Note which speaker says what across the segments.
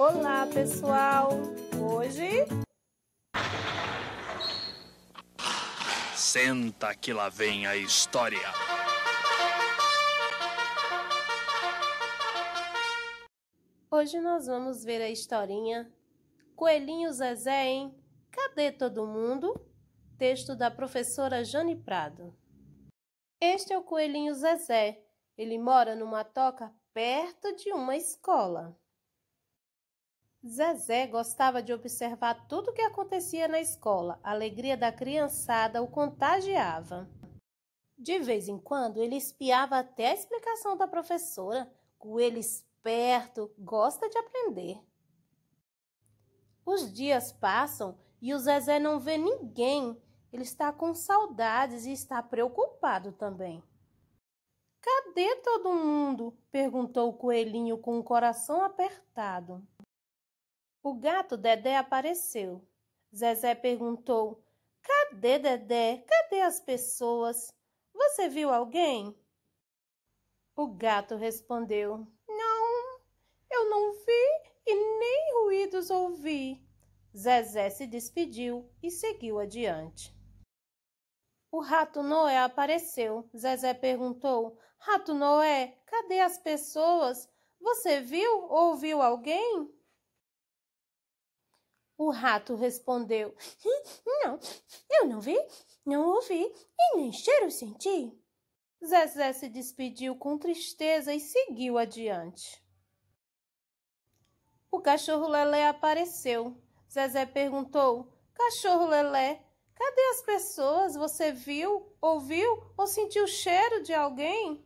Speaker 1: Olá, pessoal! Hoje. Senta que lá vem a história. Hoje nós vamos ver a historinha Coelhinho Zezé, hein? Cadê todo mundo? Texto da professora Jane Prado. Este é o Coelhinho Zezé. Ele mora numa toca perto de uma escola. Zezé gostava de observar tudo o que acontecia na escola. A alegria da criançada o contagiava. De vez em quando, ele espiava até a explicação da professora. Coelho esperto, gosta de aprender. Os dias passam e o Zezé não vê ninguém. Ele está com saudades e está preocupado também. Cadê todo mundo? perguntou o coelhinho com o coração apertado. O gato Dedé apareceu. Zezé perguntou: Cadê Dedé? Cadê as pessoas? Você viu alguém? O gato respondeu: Não, eu não vi e nem ruídos ouvi. Zezé se despediu e seguiu adiante. O rato Noé apareceu. Zezé perguntou: Rato Noé, cadê as pessoas? Você viu ou ouviu alguém? O rato respondeu: Não, eu não vi, não ouvi e nem cheiro senti. Zezé se despediu com tristeza e seguiu adiante. O cachorro Lelé apareceu. Zezé perguntou: Cachorro Lelé, cadê as pessoas? Você viu, ouviu ou sentiu cheiro de alguém?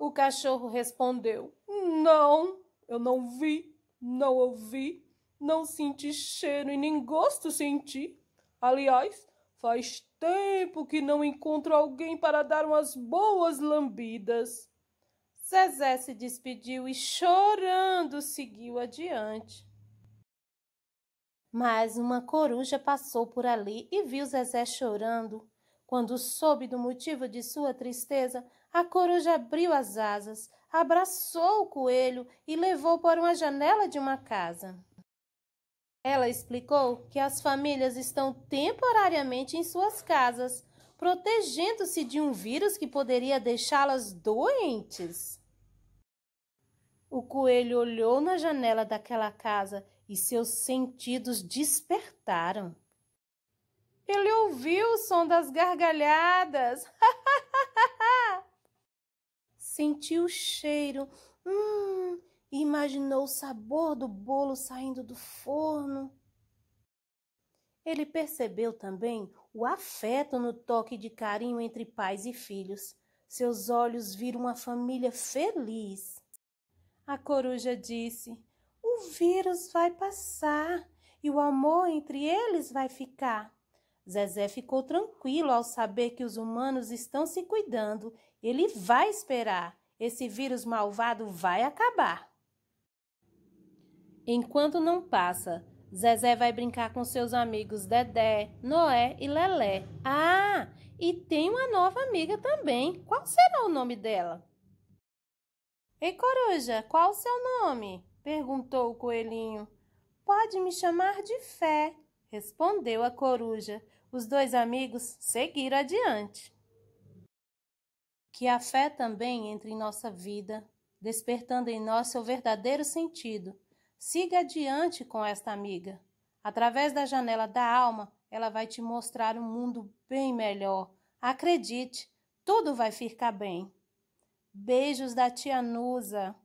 Speaker 1: O cachorro respondeu: Não, eu não vi não ouvi, não senti cheiro e nem gosto senti. Aliás, faz tempo que não encontro alguém para dar umas boas lambidas. Zezé se despediu e, chorando, seguiu adiante. Mas uma coruja passou por ali e viu Zezé chorando. Quando soube do motivo de sua tristeza, a coruja abriu as asas, abraçou o coelho e levou para uma janela de uma casa. Ela explicou que as famílias estão temporariamente em suas casas, protegendo-se de um vírus que poderia deixá-las doentes. O coelho olhou na janela daquela casa e seus sentidos despertaram. Ele ouviu o som das gargalhadas. sentiu o cheiro, hum, e imaginou o sabor do bolo saindo do forno. Ele percebeu também o afeto no toque de carinho entre pais e filhos. Seus olhos viram uma família feliz. A coruja disse: O vírus vai passar e o amor entre eles vai ficar. Zezé ficou tranquilo ao saber que os humanos estão se cuidando. Ele vai esperar. Esse vírus malvado vai acabar. Enquanto não passa, Zezé vai brincar com seus amigos Dedé, Noé e Lelé. Ah, e tem uma nova amiga também. Qual será o nome dela? Ei, coruja, qual o seu nome? perguntou o coelhinho. Pode me chamar de Fé, respondeu a coruja os dois amigos seguiram adiante. Que a fé também entre em nossa vida, despertando em nós seu verdadeiro sentido. Siga adiante com esta amiga. Através da janela da alma, ela vai te mostrar um mundo bem melhor. Acredite, tudo vai ficar bem. Beijos da tia Nusa.